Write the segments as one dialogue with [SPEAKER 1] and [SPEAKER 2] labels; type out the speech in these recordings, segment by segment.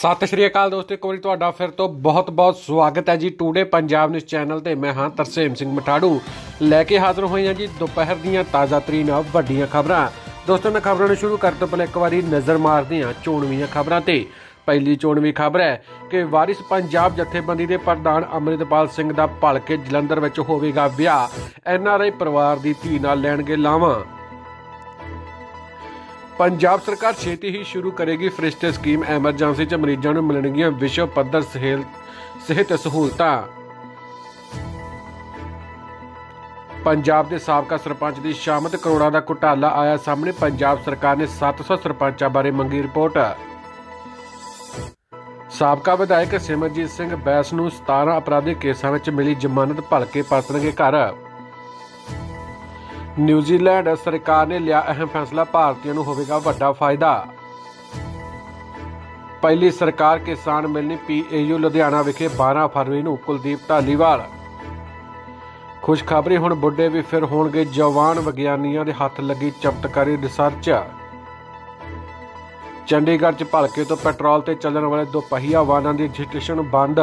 [SPEAKER 1] ਸਤਿ ਸ਼੍ਰੀ ਅਕਾਲ ਦੋਸਤੋ ਇੱਕ ਵਾਰੀ ਤੁਹਾਡਾ ਫਿਰ ਤੋਂ ਬਹੁਤ-ਬਹੁਤ ਸਵਾਗਤ ਹੈ ਜੀ ਟੂਡੇ ਪੰਜਾਬ ਨਿਊਜ਼ ਚੈਨਲ ਤੇ ਮੈਂ ਹਾਂ ਤਰਸੇਮ ਸਿੰਘ ਮਠਾੜੂ ਲੈ ਕੇ ਹਾਜ਼ਰ ਹੋਏ ਹਾਂ ਜੀ ਦੁਪਹਿਰ ਦੀਆਂ ਤਾਜ਼ਾ ਤਰੀਨ ਵੱਡੀਆਂ ਖਬਰਾਂ ਦੋਸਤੋ ਮੈਂ ਖਬਰਾਂ ਨੂੰ ਸ਼ੁਰੂ ਕਰਦੇ ਤੋਂ ਪਹਿਲਾਂ ਇੱਕ ਵਾਰੀ ਨਜ਼ਰ ਮਾਰਦੇ ਹਾਂ ਚੋਣਵੀਆਂ ਖਬਰਾਂ ਤੇ ਪਹਿਲੀ ਚੋਣਵੀ ਖਬਰ ਹੈ ਕਿ ਵਾਰਿਸ ਪੰਜਾਬ ਜਥੇਬੰਦੀ ਦੇ ਪ੍ਰਧਾਨ ਅਮਰਿਤਪਾਲ ਸਿੰਘ ਦਾ ਭਲਕੇ ਜਲੰਧਰ ਵਿੱਚ ਹੋਵੇਗਾ ਵਿਆਹ ਐਨਆਰਆਈ ਪਰਿਵਾਰ ਦੀ ਧੀ ਨਾਲ ਲੈਣਗੇ ਲਾਵਾਂ ਪੰਜਾਬ ਸਰਕਾਰ ਛੇਤੀ ਹੀ ਸ਼ੁਰੂ ਕਰੇਗੀ ਫਰਿਸ਼ਤੇ ਸਕੀਮ ਐਮਰਜੈਂਸੀ 'ਚ ਮਰੀਜ਼ਾਂ ਨੂੰ ਮਿਲਣਗੀਆਂ ਵਿਸ਼ਵ ਪੱਧਰ ਸਿਹਤ ਸਹੂਲਤਾਂ ਪੰਜਾਬ ਦੇ ਸਾਬਕਾ ਸਰਪੰਚ ਦੀ ਸ਼ਾਮਤ ਕਰੋੜਾਂ ਦਾ ਘੁਟਾਲਾ ਆਇਆ ਸਾਹਮਣੇ ਪੰਜਾਬ ਸਰਕਾਰ ਨੇ 700 ਸਰਪੰਚਾਂ ਬਾਰੇ ਮੰਗੀ ਰਿਪੋਰਟ ਸਾਬਕਾ ਵਿਧਾਇਕ ਸਿਮਰਜੀਤ ਸਿੰਘ ਬੈਸ ਨੂੰ 17 ਅਪਰਾਧਿਕ ਕੇਸਾਂ ਵਿੱਚ ਮਿਲੀ ਜ਼ਮਾਨਤ ਭਲਕੇ ਪਰਤਣਗੇ ਘਰ ਨਿਊਜ਼ੀਲੈਂਡ ਸਰਕਾਰ ਨੇ ਲਿਆ ਅਹਿਮ ਫੈਸਲਾ ਭਾਰਤੀਆਂ ਨੂੰ ਹੋਵੇਗਾ ਵੱਡਾ ਫਾਇਦਾ ਪਹਿਲੀ ਸਰਕਾਰ ਕਿਸਾਨ ਮਿਲਣੀ ਪੀਏਯੂ ਲੁਧਿਆਣਾ ਵਿਖੇ 12 ਫਰਵਰੀ ਨੂੰ ਕੁਲਦੀਪ ਢਾਲੀਵਾਲ ਖੁਸ਼ਖਬਰੀ ਹੁਣ ਬੁੱਢੇ ਵੀ ਫਿਰ ਹੋਣਗੇ ਜਵਾਨ ਵਿਗਿਆਨੀਆਂ ਦੇ ਹੱਥ ਲੱਗੀ ਚਮਤਕਾਰੀ ਰਿਸਰਚ ਚੰਡੀਗੜ੍ਹ 'ਚ ਭਲਕੇ ਤੋਂ ਪੈਟਰੋਲ ਤੇ ਚੱਲਣ ਵਾਲੇ ਦੁਪਹੀਆ ਵਾਹਨਾਂ ਦੀ ਰਜਿਸਟ੍ਰੇਸ਼ਨ ਬੰਦ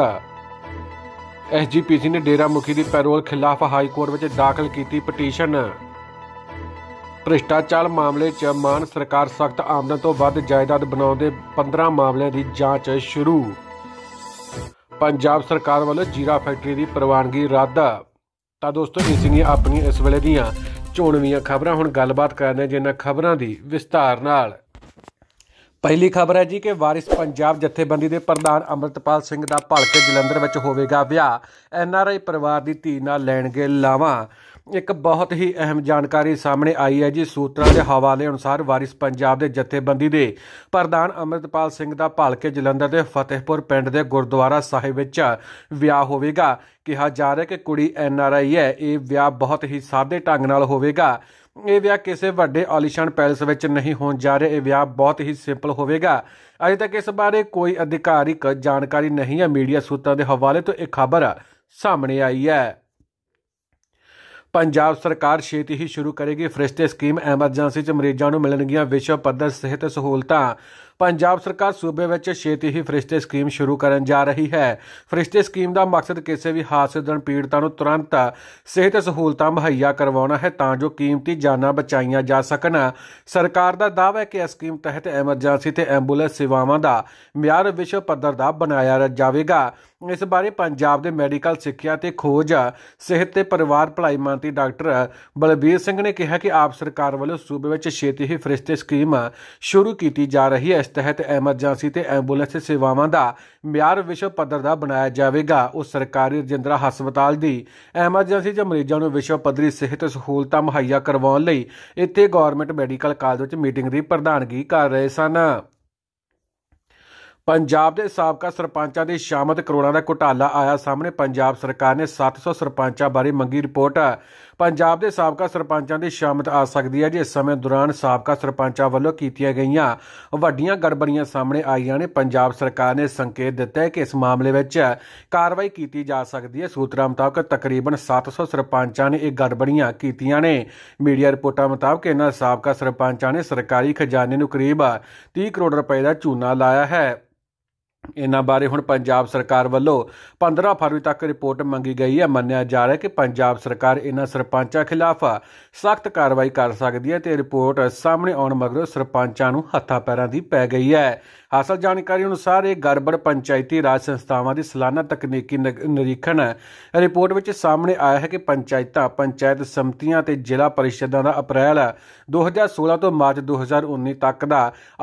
[SPEAKER 1] ਐਸਜੀਪੀਸੀ ਨੇ ਡੇਰਾ ਮੁਖੀ ਦੀ ਪੈਰੋਲ ਖਿਲਾਫ ਹਾਈ ਕੋਰਟ ਵਿੱਚ ਦਾਖਲ ਕੀਤੀ ਪਟੀਸ਼ਨ ਭ੍ਰਿਸ਼ਟਾਚਾਰ ਮਾਮਲੇ 'ਚ ਮਾਨ ਸਰਕਾਰ ਸਖਤ ਆਮਦਨ ਤੋਂ ਵੱਧ ਜਾਇਦਾਦ ਬਣਾਉਣ ਦੇ 15 ਮਾਮਲਿਆਂ ਦੀ ਜਾਂਚ ਸ਼ੁਰੂ ਪੰਜਾਬ ਸਰਕਾਰ ਵੱਲੋਂ ਜੀਰਾ ਫੈਕਟਰੀ ਦੀ ਪ੍ਰਵਾਨਗੀ ਰੱਦ ਤਾਂ ਦੋਸਤੋ ਇਹ ਸੀਗੀਆਂ ਆਪਣੀ ਇਸ ਵੇਲੇ ਦੀਆਂ ਚੋਣਵੀਆਂ ਖਬਰਾਂ ਹੁਣ ਗੱਲਬਾਤ ਕਰਦੇ ਹਾਂ ਜਿਨ੍ਹਾਂ ਖਬਰਾਂ ਦੀ ਵਿਸਤਾਰ ਨਾਲ ਪਹਿਲੀ ਖਬਰ ਹੈ ਜੀ ਕਿ ਵਾਰਿਸ ਪੰਜਾਬ ਜਥੇਬੰਦੀ ਦੇ ਪ੍ਰਧਾਨ ਅਮਰਤਪਾਲ ਸਿੰਘ ਦਾ ਭਲਕੇ ਜਲੰਧਰ ਵਿੱਚ ਹੋਵੇਗਾ ਵਿਆਹ ਐਨ ਆਰ ਆਈ ਪਰਿਵਾਰ ਦੀ ਧੀ ਨਾਲ ਲੈਣਗੇ ਲਾਵਾ ਇੱਕ ਬਹੁਤ ਹੀ ਅਹਿਮ ਜਾਣਕਾਰੀ ਸਾਹਮਣੇ ਆਈ ਹੈ ਜੀ ਸੂਤਰਾਂ ਦੇ ਹਵਾਲੇ ਅਨੁਸਾਰ ਵਾਰਿਸ ਪੰਜਾਬ ਦੇ ਜਥੇਬੰਦੀ ਦੇ ਪ੍ਰਧਾਨ ਅਮਰਤਪਾਲ ਸਿੰਘ ਦਾ ਭਾਲਕੇ ਜਲੰਧਰ ਦੇ ਫਤਿਹਪੁਰ ਪਿੰਡ ਦੇ ਗੁਰਦੁਆਰਾ ਸਾਹਿਬ ਵਿੱਚ ਵਿਆਹ ਹੋਵੇਗਾ ਕਿਹਾ ਜਾ ਰਿਹਾ ਕਿ ਕੁੜੀ ਐਨ ਆਰ ਆਈ ਹੈ ਇਹ ਵਿਆਹ ਬਹੁਤ ਹੀ ਸਾਦੇ ਢੰਗ ਨਾਲ ਹੋਵੇਗਾ ਇਹ ਵਿਆਹ ਕਿਸੇ ਵੱਡੇ ਆਲੀਸ਼ਾਨ ਪੈਲਸ ਵਿੱਚ ਨਹੀਂ ਹੋਣ ਜਾ ਰਿਹਾ ਇਹ ਵਿਆਹ ਬਹੁਤ ਹੀ ਸਿੰਪਲ ਹੋਵੇਗਾ ਅਜੇ ਤੱਕ ਇਸ ਬਾਰੇ ਕੋਈ ਅਧਿਕਾਰਿਕ ਜਾਣਕਾਰੀ ਨਹੀਂ ਹੈ ਮੀਡੀਆ ਸੂਤਰਾਂ ਦੇ ਹਵਾਲੇ ਤੋਂ ਇਹ ਖਬਰ ਸਾਹਮਣੇ ਆਈ ਹੈ ਪੰਜਾਬ ਸਰਕਾਰ ਛੇਤੀ ਹੀ ਸ਼ੁਰੂ ਕਰੇਗੀ ਫਰਿਸ਼ਤੇ ਸਕੀਮ ਐਮਰਜੈਂਸੀ 'ਚ ਮਰੀਜ਼ਾਂ ਨੂੰ ਮਿਲਣਗੀਆਂ ਵਿਸ਼ਵ ਪੱਧਰ ਸਿਹਤ ਸਹੂਲਤਾਂ ਪੰਜਾਬ ਸਰਕਾਰ ਸੂਬੇ ਵਿੱਚ ਛੇਤੀ ਹੀ ਫਰਿਸ਼ਤੇ ਸਕੀਮ ਸ਼ੁਰੂ ਕਰਨ ਜਾ ਰਹੀ ਹੈ ਫਰਿਸ਼ਤੇ ਸਕੀਮ ਦਾ ਮਕਸਦ ਕਿਸੇ ਵੀ ਹਾਦਸੇ ਦੌਰਾਨ ਪੀੜਤਾਂ ਨੂੰ ਤੁਰੰਤ ਸਿਹਤ ਸਹੂਲਤਾਂ ਮੁਹੱਈਆ ਕਰਵਾਉਣਾ ਹੈ ਤਾਂ ਜੋ ਕੀਮਤੀ ਜਾਨਾਂ ਬਚਾਈਆਂ ਜਾ ਸਕਣ ਸਰਕਾਰ ਦਾ ਦਾਅਵਾ ਹੈ ਕਿ ਇਸ ਸਕੀਮ ਤਹਿਤ ਐਮਰਜੈਂਸੀ ਤੇ ਐਂਬੂਲੈਂਸ ਸੇਵਾਵਾਂ ਦਾ ਮਿਆਰ ਵਿਸ਼ਵ ਪੱਧਰ ਦਾ ਬਣਾਇਆ ਜਾਵੇਗਾ ਇਸ ਬਾਰੇ ਪੰਜਾਬ ਦੇ ਮੈਡੀਕਲ ਸਿੱਖਿਆ ਤੇ ਖੋਜ ਸਿਹਤ ਤੇ ਪਰਿਵਾਰ ਭਲਾਈ ਮੰਤਰੀ ਡਾਕਟਰ ਬਲਬੀਰ ਸਿੰਘ ਨੇ ਕਿਹਾ ਕਿ ਆਪ ਸਰਕਾਰ ਵੱਲੋਂ ਸੂਬੇ ਵਿੱਚ ਛੇਤੀ ਹੀ ਫਰਿਸ਼ਤੇ ਸਕੀਮ ਸ਼ੁਰੂ ਕੀਤੀ ਜਾ ਰਹੀ ਹੈ ਇਸ ਤਹਿਤ ਐਮਰਜੈਂਸੀ ਤੇ ਐਂਬੂਲੈਂਸ ਸੇਵਾਵਾਂ ਦਾ ਮਿਆਰ ਵਿਸ਼ਵ ਪੱਧਰ ਦਾ ਬਣਾਇਆ ਜਾਵੇਗਾ ਉਹ ਸਰਕਾਰੀ ਰਜਿੰਦਰਾ ਹਸਪਤਾਲ ਦੀ ਐਮਰਜੈਂਸੀ ਜਾਂ ਮਰੀਜ਼ਾਂ ਨੂੰ ਵਿਸ਼ਵ ਪੱਧਰੀ ਸਿਹਤ ਸਹੂਲਤਾਂ ਮੁਹੱਈਆ ਕਰਵਾਉਣ ਲਈ ਇੱਥੇ ਗਵਰਨਮੈਂਟ ਮੈਡੀਕਲ ਕਾਲਜ ਵਿੱਚ ਮੀਟਿੰਗ ਦੀ ਪ੍ਰਧਾਨਗੀ ਕਰ ਰਹੇ ਸਨ ਪੰਜਾਬ ਦੇ ਸਾਬਕਾ ਸਰਪੰਚਾਂ ਦੀ ਸ਼ਾਮਤ ਕਰੋੜਾਂ ਦਾ ਘੁਟਾਲਾ ਆਇਆ ਸਾਹਮਣੇ ਪੰਜਾਬ ਸਰਕਾਰ ਨੇ 700 ਸਰਪੰਚਾਂ ਬਾਰੇ ਮੰਗੀ ਰਿਪੋਰਟ ਪੰਜਾਬ ਦੇ ਸਾਬਕਾ ਸਰਪੰਚਾਂ ਦੀ ਸ਼ਾਮਤ ਆ ਸਕਦੀ ਹੈ ਜੇ ਇਸ ਸਮੇਂ ਦੌਰਾਨ ਸਾਬਕਾ ਸਰਪੰਚਾਂ ਵੱਲੋਂ ਕੀਤੀਆਂ ਗਈਆਂ ਵੱਡੀਆਂ ਗੜਬੜੀਆਂ ਸਾਹਮਣੇ ਆਈਆਂ ਨੇ ਪੰਜਾਬ ਸਰਕਾਰ ਨੇ ਸੰਕੇਤ ਦਿੱਤਾ ਹੈ ਕਿ ਇਸ ਮਾਮਲੇ ਵਿੱਚ ਕਾਰਵਾਈ ਕੀਤੀ ਜਾ ਸਕਦੀ ਹੈ ਸੂਤਰਾਂ ਮੁਤਾਬਕ ਤਕਰੀਬਨ 700 ਸਰਪੰਚਾਂ ਨੇ ਇਹ ਗੜਬੜੀਆਂ ਕੀਤੀਆਂ ਨੇ ਮੀਡੀਆ ਰਿਪੋਰਟਾਂ ਮੁਤਾਬਕ ਇਹਨਾਂ ਸਾਬਕਾ ਸਰਪੰਚਾਂ ਨੇ ਸਰਕਾਰੀ ਖਜ਼ਾਨੇ ਨੂੰ ਕਰੀਬ 30 ਕਰੋੜ ਰੁਪਏ ਦਾ ਚੂਨਾ ਲਾਇਆ ਹੈ ਇਹਨਾਂ ਬਾਰੇ ਹੁਣ ਪੰਜਾਬ ਸਰਕਾਰ ਵੱਲੋਂ 15 ਫਰਵਰੀ ਤੱਕ ਰਿਪੋਰਟ ਮੰਗੀ ਗਈ ਹੈ ਮੰਨਿਆ ਜਾ ਰਿਹਾ ਹੈ ਕਿ ਪੰਜਾਬ ਸਰਕਾਰ ਇਹਨਾਂ ਸਰਪੰਚਾਂ ਖਿਲਾਫ ਸਖਤ ਕਾਰਵਾਈ ਕਰ ਸਕਦੀ ਹੈ ਤੇ ਰਿਪੋਰਟ ਸਾਹਮਣੇ ਆਉਣ ਮਗਰੋਂ ਸਰਪੰਚਾਂ ਨੂੰ ਹੱਥਾਂ ਪੈਰਾਂ ਦੀ ਪੈ ਗਈ ਹੈ ਹਾਸਲ ਜਾਣਕਾਰੀ ਅਨੁਸਾਰ ਇਹ ਗੜਬੜ ਪੰਚਾਇਤੀ ਰਾਜ ਸੰਸਥਾਵਾਂ ਦੀ ਸਾਲਾਨਾ ਤਕਨੀਕੀ ਨਿਰੀਖਣ ਰਿਪੋਰਟ ਵਿੱਚ ਸਾਹਮਣੇ ਆਇਆ ਹੈ ਕਿ ਪੰਚਾਇਤਾਂ ਪੰਚਾਇਤ ਸਮਤੀਆਂ ਤੇ ਜ਼ਿਲ੍ਹਾ ਪਰਿਸ਼ਦਾਂ ਦਾ ਅਪ੍ਰੈਲ 2016 ਤੋਂ ਮਾਰਚ 2019 ਤੱਕ ਦਾ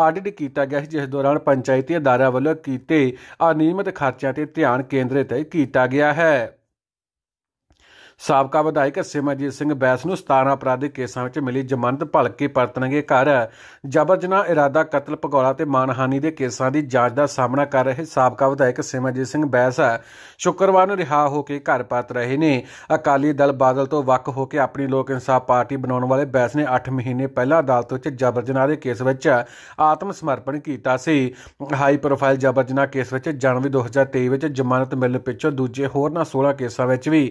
[SPEAKER 1] ਆਡਿਟ ਕੀਤਾ ਗਿਆ ਜਿਸ ਦੌਰਾਨ ਪੰਚਾਇਤੀ ਅਦਾਰਿਆਂ ਵੱਲੋਂ ਕੀਤੇ ਤੇ ਅਨਿਯਮਿਤ ਖਰਚਾ ਤੇ ਧਿਆਨ ਕੇਂਦਰਿਤ ਕੀਤਾ ਗਿਆ ਹੈ ਸਾਬਕਾ ਵਿਧਾਇਕ ਸਿਮਰਜੀਤ ਸਿੰਘ ਬੈਸ ਨੂੰ 17 ਅਪਰਾਧਿਕ ਕੇਸਾਂ ਵਿੱਚ ਮਿਲੀ ਜ਼ਮਾਨਤ ਭਲਕੇ ਪਰਤਣਗੇ ਘਰ ਜਬਰ ਇਰਾਦਾ ਕਤਲ ਪਕੌੜਾ ਤੇ ਮਾਨਹਾਨੀ ਦੇ ਕੇਸਾਂ ਦੀ ਜਾਂਚ ਦਾ ਸਾਹਮਣਾ ਕਰ ਰਹੇ ਸਾਬਕਾ ਵਿਧਾਇਕ ਸਿਮਰਜੀਤ ਸਿੰਘ ਬੈਸ ਸ਼ੁੱਕਰਵਾਰ ਨੂੰ ਰਿਹਾ ਹੋ ਕੇ ਘਰ ਪਾਤ ਰਹੇ ਨੇ ਅਕਾਲੀ ਦਲ ਬਾਦਲ ਤੋਂ ਵੱਖ ਹੋ ਕੇ ਆਪਣੀ ਲੋਕ ਇਨਸਾਫ ਪਾਰਟੀ ਬਣਾਉਣ ਵਾਲੇ ਬੈਸ ਨੇ 8 ਮਹੀਨੇ ਪਹਿਲਾਂ ਅਦਾਲਤ ਵਿੱਚ ਜਬਰ ਦੇ ਕੇਸ ਵਿੱਚ ਆਤਮ ਸਮਰਪਣ ਕੀਤਾ ਸੀ ਹਾਈ ਪ੍ਰੋਫਾਈਲ ਜਬਰ ਕੇਸ ਵਿੱਚ ਜਨਵਰੀ 2023 ਵਿੱਚ ਜ਼ਮਾਨਤ ਮਿਲਣ ਪਿੱਛੋਂ ਦੂਜੇ ਹੋਰ ਨਾ 16 ਕੇਸਾਂ ਵਿੱਚ ਵੀ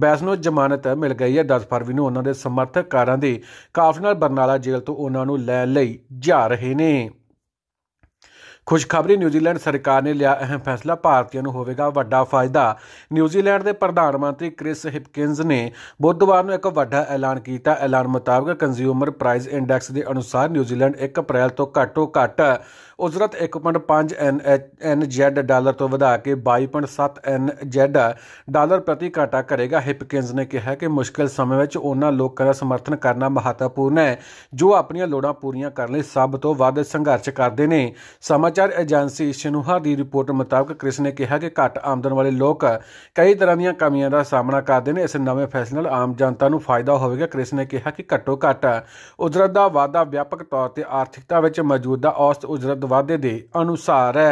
[SPEAKER 1] ਬੈਸ ਨੂੰ ਜ਼ਮਾਨਤ ਮਿਲ ਗਈ ਹੈ 10 ਫਰਵਰੀ ਨੂੰ ਉਹਨਾਂ ਦੇ ਸਮਰਥਕਾਰਾਂ ਦੇ ਕਾਫਲੇ ਨਾਲ ਬਰਨਾਲਾ ਜੇਲ੍ਹ ਤੋਂ ਉਹਨਾਂ ਨੂੰ ਲੈਣ ਲਈ ਜਾ ਰਹੇ ਨੇ ਖੁਸ਼ਖਬਰੀ ਨਿਊਜ਼ੀਲੈਂਡ ਸਰਕਾਰ ਨੇ ਲਿਆ ਅਹਿਮ ਫੈਸਲਾ ਭਾਰਤੀਆਂ ਨੂੰ ਹੋਵੇਗਾ ਵੱਡਾ ਫਾਇਦਾ ਨਿਊਜ਼ੀਲੈਂਡ ਦੇ ਪ੍ਰਧਾਨ ਮੰਤਰੀ ਕ੍ਰਿਸ ਹਿਪਕਿੰਸ ਨੇ ਬੁੱਧਵਾਰ ਨੂੰ ਇੱਕ ਵੱਡਾ ਐਲਾਨ ਕੀਤਾ ਐਲਾਨ ਮੁਤਾਬਕ ਕੰਜ਼ਿਊਮਰ ਪ੍ਰਾਈਸ ਇੰਡੈਕਸ ਦੇ ਅਨੁਸਾਰ ਨਿਊਜ਼ੀਲੈਂਡ 1 ਅਪ੍ਰੈਲ ਤੋਂ ਘੱਟੋ ਘੱਟ ਉਜ਼ਰਤ 1.5 ਐਨ ਐਨ ਜ਼ੈਡ ਡਾਲਰ ਤੋਂ ਵਧਾ ਕੇ 22.7 ਐਨ ਜ਼ੈਡ ਡਾਲਰ ਪ੍ਰਤੀ ਘਾਟਾ ਕਰੇਗਾ ਹਿਪਕਿੰਸ ਨੇ ਕਿਹਾ ਕਿ ਮੁਸ਼ਕਲ ਸਮੇਂ ਵਿੱਚ ਉਹਨਾਂ ਲੋਕਾਂ ਦਾ ਸਮਰਥਨ ਕਰਨਾ ਮਹੱਤਵਪੂਰਨ ਹੈ ਜੋ ਆਪਣੀਆਂ ਲੋੜਾਂ ਪੂਰੀਆਂ ਕਰਨ ਲਈ ਸਭ ਤੋਂ ਵੱਧ ਸੰਘਰਸ਼ ਕਰਦੇ ਨੇ ਸਮਾਚਾਰ ਏਜੰਸੀ ਸ਼ਨੂਹਾ ਦੀ ਰਿਪੋਰਟ ਮੁਤਾਬਕ ਕ੍ਰਿਸ ਨੇ ਕਿਹਾ ਕਿ ਘੱਟ ਆਮਦਨ ਵਾਲੇ ਲੋਕ ਕਈ ਤਰ੍ਹਾਂ ਦੀਆਂ ਕਮੀਆਂ ਦਾ ਸਾਹਮਣਾ ਕਰਦੇ ਨੇ ਇਸ ਨਵੇਂ ਫੈਸਲੇ ਨਾਲ ਆਮ ਜਨਤਾ ਨੂੰ ਫਾਇਦਾ ਹੋਵੇਗਾ ਕ੍ਰਿਸ ਨੇ ਕਿਹਾ ਕਿ ਘੱਟੋ ਘੱਟ ਉਜਰਤ ਦਾ ਵਾਅਦਾ ਵਿਆਪਕ ਤੌਰ ਤੇ ਆਰਥਿਕਤਾ ਵਿੱਚ ਮੌਜੂਦਾ ਔਸਤ ਉਜਰਤ ਵਾਅਦੇ ਦੇ ਅਨੁਸਾਰ ਹੈ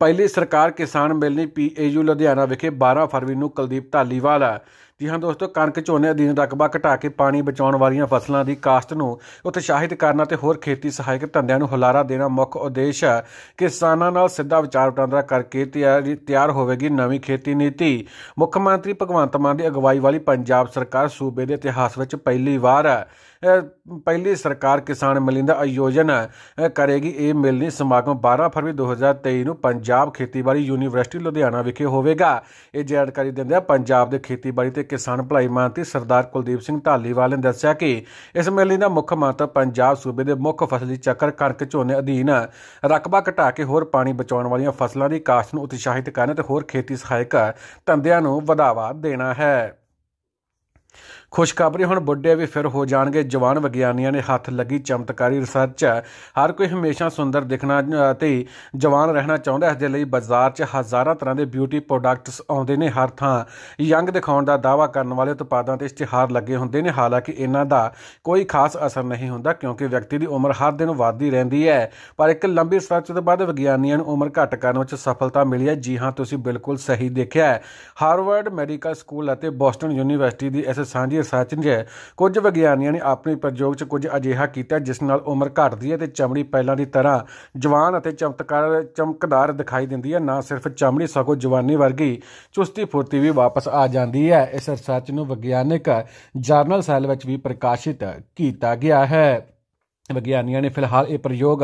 [SPEAKER 1] ਪਹਿਲੀ ਸਰਕਾਰ ਕਿਸਾਨ ਮਿਲਣੀ ਪੀਏਯੂ ਲੁਧਿਆਣਾ ਵਿਖੇ 12 ਫਰਵਰੀ ਨੂੰ ਕੁਲਦੀਪ ਢਾਲੀਵਾਲ ਜੀ ਹਾਂ ਦੋਸਤੋ ਕਣਕ ਝੋਨੇ ਅਧੀਨ ਰਕਬਾ ਘਟਾ ਕੇ ਪਾਣੀ ਬਚਾਉਣ ਵਾਲੀਆਂ ਫਸਲਾਂ ਦੀ ਕਾਸ਼ਤ ਨੂੰ ਉਤਸ਼ਾਹਿਤ ਕਰਨਾ ਤੇ ਹੋਰ ਖੇਤੀ ਸਹਾਇਕ ਧੰਦਿਆਂ ਨੂੰ ਹੁਲਾਰਾ ਦੇਣਾ ਮੁੱਖ ਉਦੇਸ਼ ਹੈ ਕਿਸਾਨਾਂ ਨਾਲ ਸਿੱਧਾ ਵਿਚਾਰ ਵਟਾਂਦਰਾ ਕਰਕੇ ਤਿਆਰ ਹੋਵੇਗੀ ਨਵੀਂ ਖੇਤੀ ਨੀਤੀ ਮੁੱਖ ਮੰਤਰੀ ਭਗਵੰਤ ਮਾਨ ਦੀ ਅਗਵਾਈ ਵਾਲੀ ਪੰਜਾਬ ਸਰਕਾਰ ਸੂਬੇ ਦੇ ਇਤਿਹਾਸ ਵਿੱਚ ਪਹਿਲੀ ਵਾਰ ਪਹਿਲੀ ਸਰਕਾਰ ਕਿਸਾਨ ਮੇਲੇ ਦਾ ਆਯੋਜਨ ਕਰੇਗੀ ਇਹ ਮਿਲਨੀ ਸਮਾਗਮ 12 ਫਰਵਰੀ 2023 ਨੂੰ ਪੰਜਾਬ ਖੇਤੀਬਾੜੀ ਯੂਨੀਵਰਸਿਟੀ ਲੁਧਿਆਣਾ ਵਿਖੇ ਹੋਵੇਗਾ ਇਹ ਜਾਣਕਾਰੀ ਦਿੰਦੇ ਆ ਪੰਜਾਬ ਦੇ ਖੇਤੀਬਾੜੀ ਅਤੇ ਕਿਸਾਨ ਭਲਾਈ ਮੰਤਰੀ ਸਰਦਾਰ ਕੁਲਦੀਪ ਸਿੰਘ ਢਾਲੀਵਾਲ ਨੇ ਦੱਸਿਆ ਕਿ ਇਸ ਮੇਲੇ ਦਾ ਮੁੱਖ ਮੰਤਵ ਪੰਜਾਬ ਸੂਬੇ ਦੇ ਮੁੱਖ ਫਸਲੀ ਚੱਕਰ ਕਣਕ ਝੋਨੇ ਅਧੀਨ ਰਕਬਾ ਘਟਾ ਕੇ ਹੋਰ ਪਾਣੀ ਬਚਾਉਣ ਵਾਲੀਆਂ ਫਸਲਾਂ ਦੀ ਕਾਸ਼ਤ ਨੂੰ ਉਤਸ਼ਾਹਿਤ ਕਰਨ ਤੇ ਹੋਰ ਖੇਤੀ ਸਹਾਇਕ ਧੰਦਿਆਂ ਨੂੰ ਵਧਾਵਾ ਦੇਣਾ ਹੈ ਖੁਸ਼ਖਬਰੀ ਹੁਣ ਬੁੱਢੇ ਵੀ ਫਿਰ ਹੋ ਜਾਣਗੇ ਜਵਾਨ ਵਿਗਿਆਨੀਆਂ ਨੇ ਹੱਥ ਲੱਗੀ ਚਮਤਕਾਰੀ ਰਿਸਰਚ ਹਰ ਕੋਈ ਹਮੇਸ਼ਾ ਸੁੰਦਰ ਦਿਖਣਾ ਅਤੇ ਜਵਾਨ ਰਹਿਣਾ ਚਾਹੁੰਦਾ ਹੈ ਇਸ ਦੇ ਲਈ ਬਾਜ਼ਾਰ 'ਚ ਹਜ਼ਾਰਾਂ ਤਰ੍ਹਾਂ ਦੇ ਬਿਊਟੀ ਪ੍ਰੋਡਕਟਸ ਆਉਂਦੇ ਨੇ ਹਰ ਥਾਂ ਯੰਗ ਦਿਖਾਉਣ ਦਾ ਦਾਵਾ ਕਰਨ ਵਾਲੇ ਉਤਪਾਦਾਂ ਤੇ ਇਸ਼ਤਿਹਾਰ ਲੱਗੇ ਹੁੰਦੇ ਨੇ ਹਾਲਾਂਕਿ ਇਹਨਾਂ ਦਾ ਕੋਈ ਖਾਸ ਅਸਰ ਨਹੀਂ ਹੁੰਦਾ ਕਿਉਂਕਿ ਵਿਅਕਤੀ ਦੀ ਉਮਰ ਹਰ ਦਿਨ ਵਧਦੀ ਰਹਿੰਦੀ ਹੈ ਪਰ ਇੱਕ ਲੰਬੀ ਰਿਸਰਚ ਤੋਂ ਬਾਅਦ ਵਿਗਿਆਨੀਆਂ ਨੂੰ ਉਮਰ ਘਟ ਕਰਨ ਵਿੱਚ ਸਫਲਤਾ ਮਿਲੀ ਹੈ ਜੀ ਹਾਂ ਤੁਸੀਂ ਬਿਲਕੁਲ ਸਹੀ ਦੇਖਿਆ ਹੈ ਹਾਰਵਰਡ ਮੈਡੀਕਲ ਸਕੂਲ ਅਤੇ ਬੋਸਟਨ ਯੂਨੀਵਰਸਿਟੀ ਦੀ ਇਸ ਸਾਂਝੀ ਇਹ ਸੱਚ ਨਹੀਂ ਹੈ ਕੁਝ ਵਿਗਿਆਨੀਆਂ ਨੇ ਆਪਣੇ ਪ੍ਰਯੋਗ 'ਚ ਕੁਝ ਅਜਿਹਾ ਕੀਤਾ ਜਿਸ ਨਾਲ ਉਮਰ ਘਟਦੀ ਹੈ ਤੇ ਚਮੜੀ ਪਹਿਲਾਂ ਦੀ ਤਰ੍ਹਾਂ ਜਵਾਨ ਅਤੇ ਚਮਤਕਾਰ ਚਮਕਦਾਰ ਦਿਖਾਈ ਦਿੰਦੀ ਹੈ ਨਾ ਸਿਰਫ ਚਮੜੀ ਸਗੋਂ ਜਵਾਨੀ ਵਰਗੀ ਚੁਸਤੀ ਫੁਰਤੀ ਵੀ ਵਾਪਸ ਆ ਜਾਂਦੀ ਹੈ ਇਸ ਰਿਸਰਚ ਨੂੰ ਵਿਗਿਆਨਿਕ ਜਰਨਲ ਸੈਲ ਵਿੱਚ ਵੀ ਪ੍ਰਕਾਸ਼ਿਤ ਕੀਤਾ ਗਿਆ ਹੈ ਵਿਗਿਆਨੀਆਂ ਨੇ ਫਿਲਹਾਲ ਇਹ ਪ੍ਰਯੋਗ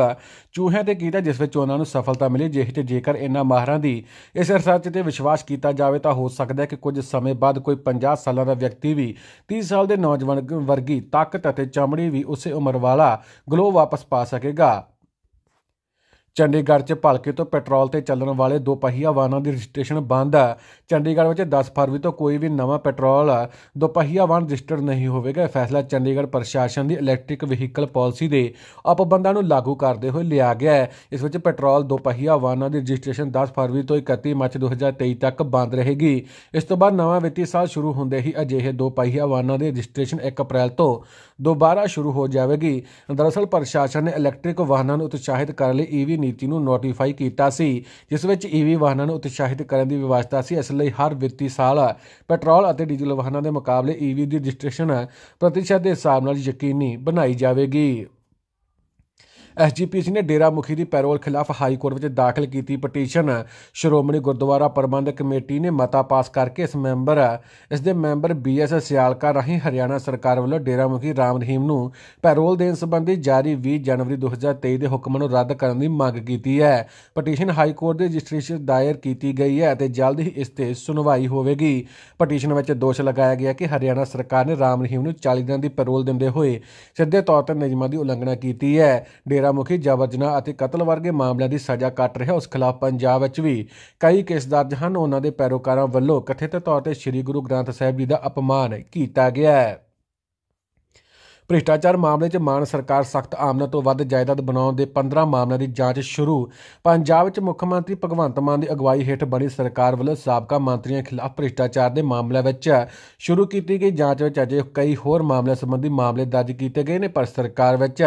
[SPEAKER 1] ਚੂਹਿਆਂ ਤੇ ਕੀਤਾ ਜਿਸ ਵਿੱਚ ਉਹਨਾਂ ਨੂੰ ਸਫਲਤਾ ਮਿਲੀ ਜੇ ਤੇ ਜੇਕਰ ਇਹਨਾਂ ਮਾਹਰਾਂ ਦੀ ਇਸ ਰਿਸਰਚ ਤੇ ਵਿਸ਼ਵਾਸ ਕੀਤਾ ਜਾਵੇ ਤਾਂ ਹੋ ਸਕਦਾ ਹੈ ਕਿ ਕੁਝ ਸਮੇਂ ਬਾਅਦ ਕੋਈ 50 ਸਾਲਾਂ ਦਾ ਵਿਅਕਤੀ ਵੀ 30 ਸਾਲ ਦੇ ਨੌਜਵਾਨ ਵਰਗੀ ਤਾਕਤ ਅਤੇ ਚਮੜੀ ਵੀ ਉਸੇ ਉਮਰ ਵਾਲਾ ਗਲੋ ਵਾਪਸ ਪਾ ਸਕੇਗਾ ਚੰਡੀਗੜ੍ਹ 'ਚ ਭਲਕੇ ਤੋਂ ਪੈਟਰੋਲ ਤੇ ਚੱਲਣ ਵਾਲੇ ਦੋ ਪਹੀਆ ਵਾਹਨਾਂ ਦੀ ਰਜਿਸਟ੍ਰੇਸ਼ਨ ਬੰਦ ਹੈ ਚੰਡੀਗੜ੍ਹ ਵਿੱਚ 10 ਫਰਵਰੀ ਤੋਂ ਕੋਈ ਵੀ ਨਵਾਂ ਪੈਟਰੋਲ ਦੋ ਪਹੀਆ ਵਾਹਨ ਰਜਿਸਟਰ ਨਹੀਂ ਹੋਵੇਗਾ ਇਹ ਫੈਸਲਾ ਚੰਡੀਗੜ੍ਹ ਪ੍ਰਸ਼ਾਸਨ ਦੀ ਇਲੈਕਟ੍ਰਿਕ ਵਹੀਕਲ ਪਾਲਿਸੀ ਦੇ ਅਪਬੰਦਾਂ ਨੂੰ ਲਾਗੂ ਕਰਦੇ ਹੋਏ ਲਿਆ ਗਿਆ ਹੈ ਇਸ ਵਿੱਚ ਪੈਟਰੋਲ ਦੋ ਪਹੀਆ ਵਾਹਨਾਂ ਦੀ ਰਜਿਸਟ੍ਰੇਸ਼ਨ 10 ਫਰਵਰੀ ਤੋਂ 31 ਮਾਰਚ 2023 ਤੱਕ ਬੰਦ ਰਹੇਗੀ ਇਸ ਤੋਂ ਬਾਅਦ ਨਵਾਂ ਵਿੱਤੀ ਸਾਲ ਸ਼ੁਰੂ ਹੁੰਦੇ ਹੀ ਅਜਿਹੇ ਦੋ ਪਹੀਆ ਵਾਹਨਾਂ ਦੀ ਰਜਿਸਟ੍ਰੇਸ਼ਨ 1 ਅਪ੍ਰੈਲ ਤੋਂ ਦੁਬਾਰਾ ਸ਼ੁਰੂ ਹੋ ਜਾਵੇਗੀ ਦਰਅਸਲ ਪ੍ਰਸ਼ਾਸਨ ਨੇ ਇਲੈਕਟ੍ਰਿਕ ਵਾਹਨਾਂ ਨੂੰ ਉਤਸ਼ਾਹਿਤ ਕਰਨ ਲਈ ਈਵੀ ਨੀਤੀ ਨੂੰ ਨੋਟੀਫਾਈ ਕੀਤਾ ਸੀ ਜਿਸ ਵਿੱਚ ਈਵੀ ਵਾਹਨਾਂ ਨੂੰ ਉਤਸ਼ਾਹਿਤ ਕਰਨ ਦੀ ਵਿਵਸਥਾ ਸੀ ਇਸ ਲਈ ਹਰ ਵਿੱਤੀ ਸਾਲ ਪੈਟਰੋਲ ਅਤੇ ਡੀਜ਼ਲ ਵਾਹਨਾਂ ਦੇ ਮੁਕਾਬਲੇ ਈਵੀ ਦੀ ਰਜਿਸਟ੍ਰੇਸ਼ਨ ਪ੍ਰਤੀਸ਼ਤ ਦੇ ਹਿਸਾਬ ਨਾਲ ਯਕੀਨੀ ਬਣਾਈ ਜਾਵੇਗੀ ਐਸਜੀਪੀਸੀ ਨੇ ਡੇਰਾ ਮੁਖੀ ਦੀ ਪੈਰੋਲ ਖਿਲਾਫ ਹਾਈ ਕੋਰਟ ਵਿੱਚ ਦਾਖਲ ਕੀਤੀ ਪਟੀਸ਼ਨ ਸ਼੍ਰੋਮਣੀ ਗੁਰਦੁਆਰਾ ਪ੍ਰਬੰਧਕ ਕਮੇਟੀ ਨੇ ਮਤਾ ਪਾਸ ਕਰਕੇ ਇਸ ਮੈਂਬਰ ਇਸ ਦੇ ਮੈਂਬਰ ਬੀਐਸ ਸਿਆਲਕਾ ਰਾਹੀਂ ਹਰਿਆਣਾ ਸਰਕਾਰ ਵੱਲੋਂ ਡੇਰਾ ਮੁਖੀ ਰਾਮ ਰਹੀਮ ਨੂੰ ਪੈਰੋਲ ਦੇਣ ਸੰਬੰਧੀ ਜਾਰੀ 20 ਜਨਵਰੀ 2023 ਦੇ ਹੁਕਮ ਨੂੰ ਰੱਦ ਕਰਨ ਦੀ ਮੰਗ ਕੀਤੀ ਹੈ ਪਟੀਸ਼ਨ ਹਾਈ ਕੋਰਟ ਦੇ ਰਜਿਸਟਰੀ ਦਾਇਰ ਕੀਤੀ ਗਈ ਹੈ ਅਤੇ ਜਲਦ ਹੀ ਇਸ ਤੇ ਸੁਣਵਾਈ ਹੋਵੇਗੀ ਪਟੀਸ਼ਨ ਵਿੱਚ ਦੋਸ਼ ਲਗਾਇਆ ਗਿਆ ਕਿ ਹਰਿਆਣਾ ਸਰਕਾਰ ਨੇ ਰਾਮ ਰਹੀਮ ਨੂੰ 40 ਦਿਨ ਦੀ ਪੈਰੋਲ ਦਿੰਦੇ ਹੋਏ ਸਿੱਧੇ ਤੌਰ ਤੇ ਨਿਯਮਾਂ ਦੀ ਉਲੰਘਣਾ ਕੀਤੀ ਹੈ ਡੇਰਾ ਡੇਰਾ ਮੁਖੀ ਜਵਜਨਾ ਅਤੇ ਕਤਲ ਵਰਗੇ ਮਾਮਲਿਆਂ ਦੀ ਸਜ਼ਾ ਕੱਟ ਰਿਹਾ ਉਸ ਖਿਲਾਫ ਪੰਜਾਬ ਵਿੱਚ ਵੀ ਕਈ ਕੇਸ ਦਰਜ ਹਨ ਉਹਨਾਂ ਦੇ ਪੈਰੋਕਾਰਾਂ ਵੱਲੋਂ ਕਥਿਤ ਤੌਰ ਤੇ ਸ੍ਰੀ ਗੁਰੂ ਗ੍ਰੰਥ ਸਾਹਿਬ ਜੀ ਦਾ ਅਪਮਾਨ ਕੀਤਾ ਗਿਆ ਹੈ ਭ੍ਰਿਸ਼ਟਾਚਾਰ ਮਾਮਲੇ 'ਚ ਮਾਨ ਸਰਕਾਰ ਸਖਤ ਆਮਦਨ ਤੋਂ ਵੱਧ ਜਾਇਦਾਦ ਬਣਾਉਣ ਦੇ 15 ਮਾਮਲਿਆਂ ਦੀ ਜਾਂਚ ਸ਼ੁਰੂ ਪੰਜਾਬ 'ਚ ਮੁੱਖ ਮੰਤਰੀ ਭਗਵੰਤ ਮਾਨ ਦੀ ਅਗਵਾਈ ਹੇਠ ਬਣੀ ਸਰਕਾਰ ਵੱਲੋਂ ਸਾਬਕਾ ਮੰਤਰੀਆਂ ਖਿਲਾਫ ਭ੍ਰਿਸ਼ਟਾਚਾਰ ਦੇ ਮਾਮਲਿਆਂ ਵਿੱਚ ਸ਼ੁਰੂ ਕੀਤੀ ਗਈ ਜਾਂਚ ਵਿੱਚ ਅਜੇ ਕਈ ਹੋਰ ਮਾਮਲਿਆਂ ਸੰਬੰਧੀ ਮਾਮਲੇ ਦਰਜ ਕੀਤੇ ਗਏ ਨੇ ਪਰ ਸਰਕਾਰ ਵਿੱਚ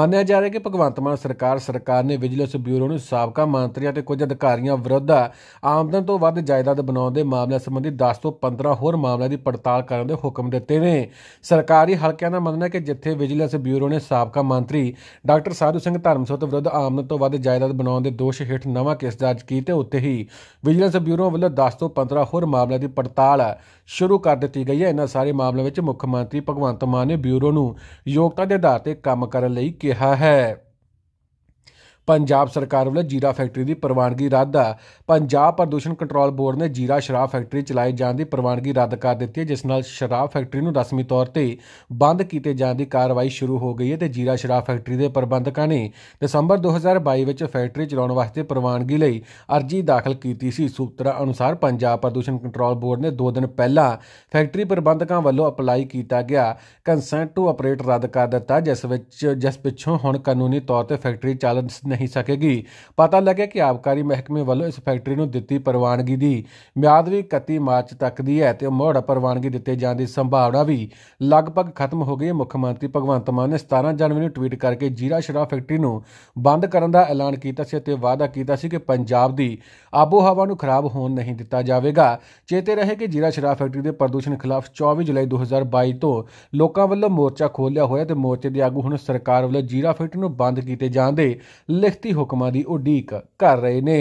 [SPEAKER 1] ਮੰਨਿਆ ਜਾ ਰਿਹਾ ਕਿ ਭਗਵੰਤ ਮਾਨ ਸਰਕਾਰ ਸਰਕਾਰ ਨੇ ਵਿਜੀਲੈਂਸ ਬਿਊਰੋ ਨੂੰ ਸਾਬਕਾ ਮੰਤਰੀਆਂ ਤੇ ਕੁਝ ਅਧਿਕਾਰੀਆਂ ਵਿਰੁੱਧ ਆਮਦਨ ਤੋਂ ਵੱਧ ਜਾਇਦਾਦ ਬਣਾਉਣ ਦੇ ਮਾਮਲਿਆਂ ਸੰਬੰਧੀ 10 ਤੋਂ 15 ਹੋਰ ਮਾਮਲਿਆਂ ਦੀ ਪੜਤਾਲ ਕਰਨ ਦੇ ਹੁਕਮ ਦਿੱਤੇ ਨੇ ਸਰਕਾਰੀ ਹਲਕਿਆਂ ਦਾ ਮੰਨਣਾ ਕਿ ਜਿੱਥੇ ਵਿਜੀਲੈਂਸ ਬਿਊਰੋ ਨੇ ਸਾਬਕਾ ਮੰਤਰੀ ਡਾਕਟਰ ਸਾਧੂ ਸਿੰਘ ਧਰਮਸੋਤ ਵਿਰੁੱਧ ਆਮਦ ਤੋਂ ਵੱਧ ਜਾਇਦਾਦ ਬਣਾਉਣ ਦੇ ਦੋਸ਼ ਹੇਠ ਨਵਾਂ ਕੇਸ ਦਰਜ ਕੀਤੇ ਉੱਤੇ ਹੀ ਵਿਜੀਲੈਂਸ ਬਿਊਰੋ ਵੱਲੋਂ 10 ਤੋਂ 15 ਹੋਰ ਮਾਮਲਿਆਂ ਦੀ ਪੜਤਾਲ ਸ਼ੁਰੂ ਕਰ ਦਿੱਤੀ ਗਈ ਹੈ ਇਹਨਾਂ ਸਾਰੇ ਮਾਮਲਿਆਂ ਵਿੱਚ ਮੁੱਖ ਮੰਤਰੀ ਭਗਵੰਤ ਮਾਨ ਨੇ ਬਿਊਰੋ ਨੂੰ ਯੋਗਤਾ ਦੇ ਆਧਾਰ ਤੇ ਕੰਮ ਕਰਨ ਲਈ ਕਿਹਾ ਹੈ ਪੰਜਾਬ ਸਰਕਾਰ ਵੱਲੋਂ ਜੀਰਾ ਫੈਕਟਰੀ ਦੀ ਪ੍ਰਵਾਨਗੀ ਰੱਦ ਆ ਪੰਜਾਬ ਪ੍ਰਦੂਸ਼ਣ ਕੰਟਰੋਲ ਬੋਰਡ ਨੇ ਜੀਰਾ ਸ਼ਰਾਬ ਫੈਕਟਰੀ ਚਲਾਏ ਜਾਣ ਦੀ ਪ੍ਰਵਾਨਗੀ ਰੱਦ ਕਰ ਦਿੱਤੀ ਹੈ ਜਿਸ ਨਾਲ ਸ਼ਰਾਬ ਫੈਕਟਰੀ ਨੂੰ ਰਸਮੀ ਤੌਰ ਤੇ ਬੰਦ ਕੀਤੇ ਜਾਣ ਦੀ ਕਾਰਵਾਈ ਸ਼ੁਰੂ ਹੋ ਗਈ ਹੈ ਤੇ ਜੀਰਾ ਸ਼ਰਾਬ ਫੈਕਟਰੀ ਦੇ ਪ੍ਰਬੰਧਕਾਂ ਨੇ ਦਸੰਬਰ 2022 ਵਿੱਚ ਫੈਕਟਰੀ ਚਲਾਉਣ ਵਾਸਤੇ ਪ੍ਰਵਾਨਗੀ ਲਈ ਅਰਜ਼ੀ ਦਾਖਲ ਕੀਤੀ ਸੀ ਸੂਤਰਾਂ ਅਨੁਸਾਰ ਪੰਜਾਬ ਪ੍ਰਦੂਸ਼ਣ ਕੰਟਰੋਲ ਬੋਰਡ ਨੇ 2 ਦਿਨ ਪਹਿਲਾਂ ਫੈਕਟਰੀ ਪ੍ਰਬੰਧਕਾਂ ਵੱਲੋਂ ਅਪਲਾਈ ਕੀਤਾ ਗਿਆ ਕੰਸੈਂਟ ਟੂ ਆਪਰੇਟ ਰੱਦ ਕਰ ਦਿੱਤਾ ਜਿਸ ਵਿੱਚ ਜਿਸ ਪਿੱਛੋਂ ਹੁਣ ਕਾਨੂੰਨੀ ਤੌਰ ਤੇ ਫੈਕਟਰੀ ਚੱਲ ਨਹੀਂ ਸਕੇਗੀ ਪਤਾ ਲੱਗਿਆ ਕਿ ਆਬਕਾਰੀ ਮਹਿਕਮੇ ਵੱਲੋਂ ਇਸ ਫੈਕਟਰੀ ਨੂੰ ਦਿੱਤੀ ਪ੍ਰਵਾਨਗੀ ਦੀ ਮਿਆਦ ਵੀ 31 ਮਾਰਚ ਤੱਕ ਦੀ ਹੈ ਤੇ ਮੋੜ ਪ੍ਰਵਾਨਗੀ ਦਿੱਤੇ ਜਾਣ ਦੀ ਸੰਭਾਵਨਾ ਵੀ ਲਗਭਗ ਖਤਮ ਹੋ ਗਈ ਹੈ ਮੁੱਖ ਮੰਤਰੀ ਭਗਵੰਤ ਮਾਨ ਨੇ 17 ਜਨਵਰੀ ਨੂੰ ਟਵੀਟ ਕਰਕੇ ਜੀਰਾ ਸ਼ਰਾਬ ਫੈਕਟਰੀ ਨੂੰ ਬੰਦ ਕਰਨ ਦਾ ਐਲਾਨ ਕੀਤਾ ਸੀ ਅਤੇ ਵਾਅਦਾ ਕੀਤਾ ਸੀ ਕਿ ਪੰਜਾਬ ਦੀ ਆਬੋ ਹਵਾ ਨੂੰ ਖਰਾਬ ਹੋਣ ਨਹੀਂ ਦਿੱਤਾ ਜਾਵੇਗਾ ਚੇਤੇ ਰਹੇ ਕਿ ਜੀਰਾ ਸ਼ਰਾਬ ਫੈਕਟਰੀ ਦੇ ਪ੍ਰਦੂਸ਼ਣ ਖਿਲਾਫ 24 ਜੁਲਾਈ 2022 ਤੋਂ ਲੋਕਾਂ ਵੱਲੋਂ ਮੋਰਚਾ ਖੋਲ੍ਹਿਆ ਹੋਇਆ ਤੇ ਮੋਰਚੇ ਦੇ ਆਗੂ ਹੁਣ ਸਰਕਾਰ ਵੱਲੋਂ ਜੀਰਾ ਫੈਕਟਰੀ ਨੂੰ ਬੰਦ ਕੀਤੇ ਜਾਣ ਦੇ ਲਿਖਤੀ ਹੁਕਮਾਂ ਦੀ ਉਡੀਕ ਕਰ ਰਹੇ ਨੇ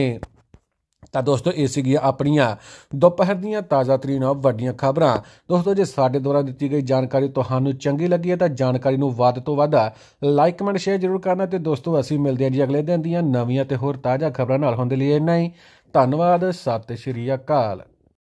[SPEAKER 1] ਤਾਂ ਦੋਸਤੋ ਇਹ ਸੀ ਗਿਆ ਆਪਣੀਆਂ ਦੁਪਹਿਰ ਦੀਆਂ ਤਾਜ਼ਾ ਤਰੀਨ ਵੱਡੀਆਂ ਖਬਰਾਂ ਦੋਸਤੋ ਜੇ ਸਾਡੇ ਦੁਆਰਾ ਦਿੱਤੀ ਗਈ ਜਾਣਕਾਰੀ ਤੁਹਾਨੂੰ ਚੰਗੀ ਲੱਗੀ ਹੈ ਤਾਂ ਜਾਣਕਾਰੀ ਨੂੰ ਵੱਧ ਤੋਂ ਵੱਧ ਲਾਈਕ ਕਮੈਂਟ ਸ਼ੇਅਰ ਜ਼ਰੂਰ ਕਰਨਾ ਤੇ ਦੋਸਤੋ ਅਸੀਂ ਮਿਲਦੇ ਹਾਂ ਜੀ ਅਗਲੇ ਦਿਨ ਦੀਆਂ ਨਵੀਆਂ ਤੇ ਹੋਰ ਤਾਜ਼ਾ ਖਬਰਾਂ ਨਾਲ ਹੁੰਦੇ ਲਈ ਇੰਨਾ ਹੀ ਧੰਨਵਾਦ ਸਤਿ ਸ਼੍ਰੀ ਅਕਾਲ